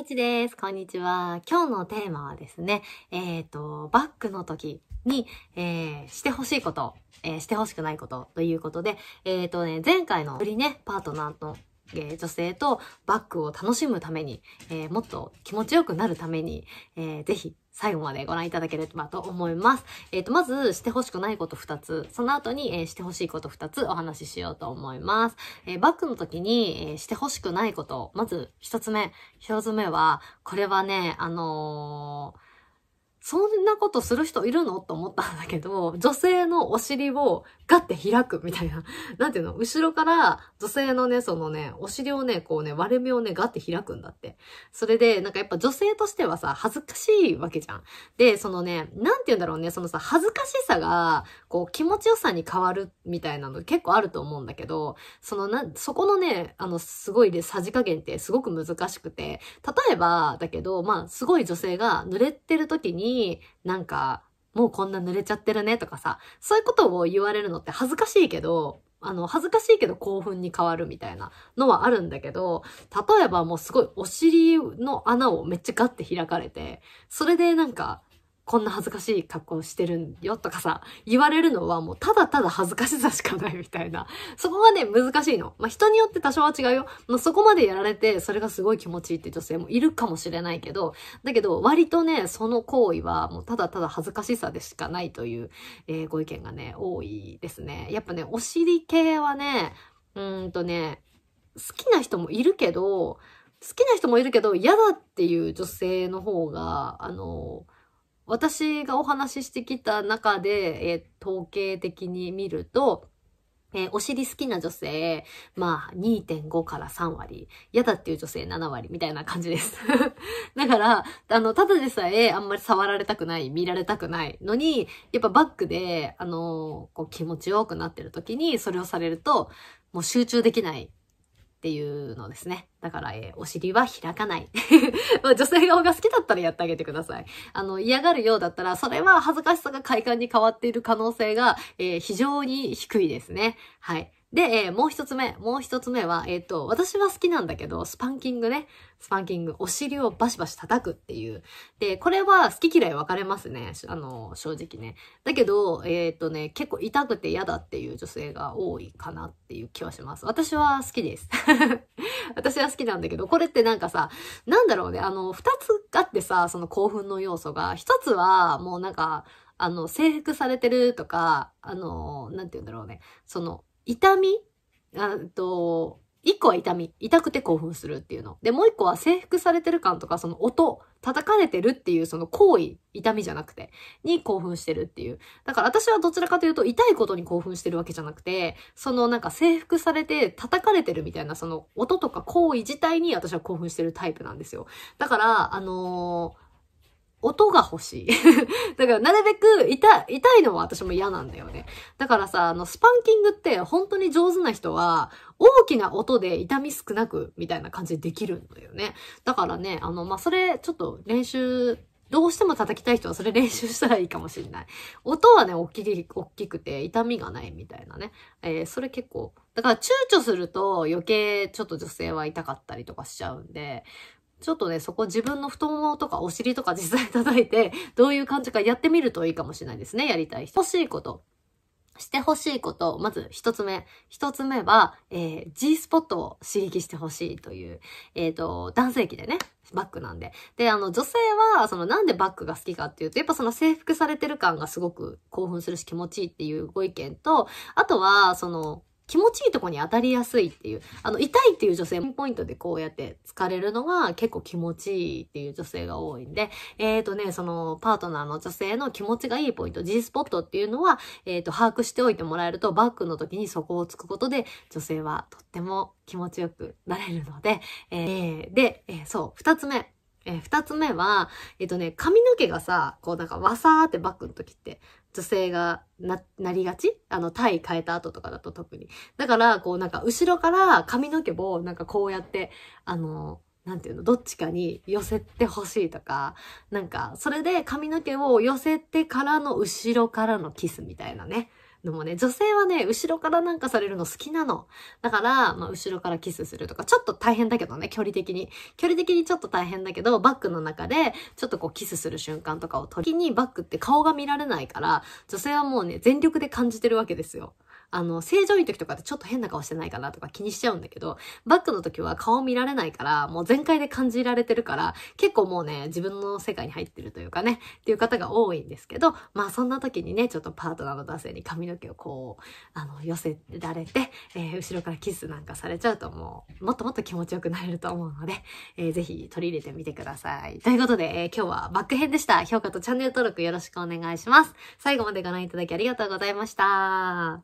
かちです。こんにちは。今日のテーマはですね、えっ、ー、と、バックの時に、えー、してほしいこと、えー、してほしくないことということで、えっ、ー、とね、前回の売りね、パートナーとえー、女性とバッグを楽しむために、えー、もっと気持ちよくなるために、えー、ぜひ最後までご覧いただければと思います。えっ、ー、と、まず、してほしくないこと2つ、その後に、えー、してほしいこと2つお話ししようと思います。えー、バックの時に、えしてほしくないこと、まず1つ目。一つ目は、これはね、あのーそんなことする人いるのと思ったんだけど、女性のお尻をガッて開くみたいな。なんていうの後ろから女性のね、そのね、お尻をね、こうね、割れ目をね、ガッて開くんだって。それで、なんかやっぱ女性としてはさ、恥ずかしいわけじゃん。で、そのね、なんて言うんだろうね、そのさ、恥ずかしさが、こう、気持ちよさに変わるみたいなの結構あると思うんだけど、そのな、そこのね、あの、すごいね、さじ加減ってすごく難しくて、例えば、だけど、まあ、すごい女性が濡れてる時に、になんか、もうこんな濡れちゃってるねとかさ、そういうことを言われるのって恥ずかしいけど、あの、恥ずかしいけど興奮に変わるみたいなのはあるんだけど、例えばもうすごいお尻の穴をめっちゃガッて開かれて、それでなんか、こんな恥ずかしい格好してるよとかさ、言われるのはもうただただ恥ずかしさしかないみたいな。そこがね、難しいの。まあ、人によって多少は違うよ。まあ、そこまでやられて、それがすごい気持ちいいって女性もいるかもしれないけど、だけど割とね、その行為はもうただただ恥ずかしさでしかないという、えー、ご意見がね、多いですね。やっぱね、お尻系はね、うんとね、好きな人もいるけど、好きな人もいるけど嫌だっていう女性の方が、あの私がお話ししてきた中で、えー、統計的に見ると、えー、お尻好きな女性、まあ、2.5から3割。嫌だっていう女性7割みたいな感じです だから、あの、ただでさえあんまり触られたくない、見られたくないのに、やっぱバックで、あのー、こう気持ちよくなってる時にそれをされると、もう集中できないっていうのですね。だから、えー、お尻は開かない。女性顔が好きだったらやってあげてください。あの、嫌がるようだったら、それは恥ずかしさが快感に変わっている可能性が、えー、非常に低いですね。はい。で、えー、もう一つ目、もう一つ目は、えっ、ー、と、私は好きなんだけど、スパンキングね。スパンキング、お尻をバシバシ叩くっていう。で、これは好き嫌い分かれますね。あの、正直ね。だけど、えっ、ー、とね、結構痛くて嫌だっていう女性が多いかなっていう気はします。私は好きです。私は好きなんだけど、これってなんかさ、なんだろうね、あの、二つあってさ、その興奮の要素が、一つは、もうなんか、あの、征服されてるとか、あの、なんて言うんだろうね、その、痛みあと、一個は痛み。痛くて興奮するっていうの。で、もう一個は征服されてる感とか、その音、叩かれてるっていうその行為、痛みじゃなくて、に興奮してるっていう。だから私はどちらかというと、痛いことに興奮してるわけじゃなくて、そのなんか征服されて叩かれてるみたいな、その音とか行為自体に私は興奮してるタイプなんですよ。だから、あのー音が欲しい。だから、なるべく痛い、痛いのは私も嫌なんだよね。だからさ、あの、スパンキングって本当に上手な人は、大きな音で痛み少なく、みたいな感じでできるんだよね。だからね、あの、まあ、それ、ちょっと練習、どうしても叩きたい人はそれ練習したらいいかもしれない。音はね、大きい、大きくて痛みがないみたいなね。えー、それ結構。だから躊躇すると余計ちょっと女性は痛かったりとかしちゃうんで、ちょっとね、そこ自分の太ももとかお尻とか実際叩いて、どういう感じかやってみるといいかもしれないですね、やりたい人。欲しいこと。して欲しいこと、まず一つ目。一つ目は、えー、G スポットを刺激してほしいという、えっ、ー、と、男性器でね、バックなんで。で、あの、女性は、その、なんでバックが好きかっていうと、やっぱその制服されてる感がすごく興奮するし気持ちいいっていうご意見と、あとは、その、気持ちいいとこに当たりやすいっていう、あの、痛いっていう女性、ポイントでこうやって疲れるのは結構気持ちいいっていう女性が多いんで、えっ、ー、とね、その、パートナーの女性の気持ちがいいポイント、G スポットっていうのは、えっ、ー、と、把握しておいてもらえると、バックの時にそこをつくことで、女性はとっても気持ちよくなれるので、えー、で、えー、そう、二つ目。えー、二つ目は、えっ、ー、とね、髪の毛がさ、こうなんかわさーってバックの時って、女性がな、なりがちあの、体変えた後とかだと特に。だから、こうなんか、後ろから髪の毛をなんかこうやって、あの、なんていうの、どっちかに寄せてほしいとか、なんか、それで髪の毛を寄せてからの後ろからのキスみたいなね。のもね、女性はね、後ろからなんかされるの好きなの。だから、まあ、後ろからキスするとか、ちょっと大変だけどね、距離的に。距離的にちょっと大変だけど、バッグの中で、ちょっとこう、キスする瞬間とかを時に、バッグって顔が見られないから、女性はもうね、全力で感じてるわけですよ。あの、正常位時とかってちょっと変な顔してないかなとか気にしちゃうんだけど、バックの時は顔見られないから、もう全開で感じられてるから、結構もうね、自分の世界に入ってるというかね、っていう方が多いんですけど、まあそんな時にね、ちょっとパートナーの男性に髪の毛をこう、あの、寄せられて、えー、後ろからキスなんかされちゃうともう、もっともっと気持ちよくなれると思うので、えー、ぜひ取り入れてみてください。ということで、えー、今日はバック編でした。評価とチャンネル登録よろしくお願いします。最後までご覧いただきありがとうございました。